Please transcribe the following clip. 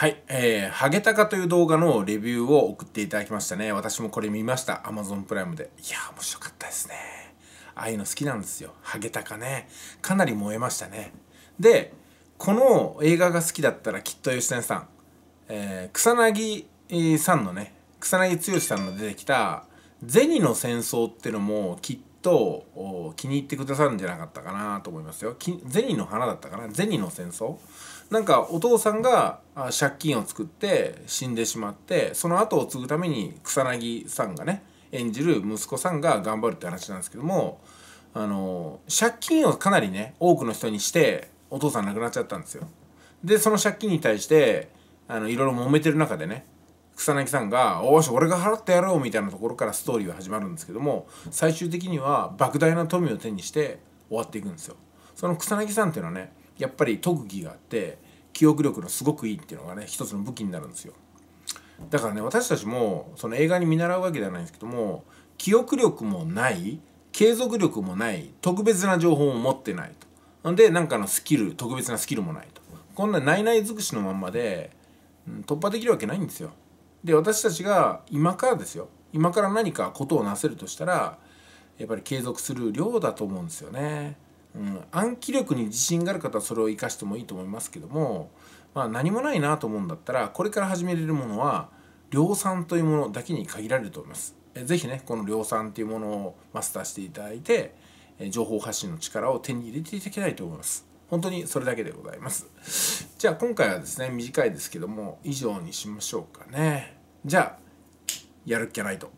はい、えー、ハゲタカという動画のレビューを送っていただきましたね。私もこれ見ました。Amazon プライムで。いや面白かったですね。ああいうの好きなんですよ。ハゲタカね。かなり燃えましたね。で、この映画が好きだったらきっと吉田さん、えー、草薙さんのね、草薙剛さんの出てきた「銭の戦争」ってのもきっと気に入ってくださるんじゃなかったかなと思いますよ。銭の花だったかな銭の戦争なんかお父さんが借金を作って死んでしまってその後を継ぐために草薙さんがね演じる息子さんが頑張るって話なんですけどもあの借金をかなりね多くの人にしてお父さん亡くなっちゃったんですよ。でその借金に対してあのいろいろ揉めてる中でね草薙さんが「おし俺が払ってやろう」みたいなところからストーリーが始まるんですけども最終的には莫大な富を手にして終わっていくんですよ。その草薙さんっていうのはねやっぱり特技があって記憶力のすごくいいっていうのがね一つの武器になるんですよ。だからね私たちもその映画に見習うわけではないんですけども記憶力もない継続力もない特別な情報も持ってないと。でなんかのスキル特別なスキルもないと。こんな内々尽くしのまんまで、突破できるわけないんですよ。で私たちが今からですよ今から何かことをなせるとしたらやっぱり継続する量だと思うんですよね。うん、暗記力に自信がある方はそれを生かしてもいいと思いますけども、まあ、何もないなと思うんだったらこれから始めれるものは量産というものだけに限られると思います。是非ねこの量産というものをマスターしていただいて情報発信の力を手に入れていただきたいと思います。本当にそれだけでございます。じゃあ今回はですね、短いですけども、以上にしましょうかね。じゃあ、やるっきゃないと。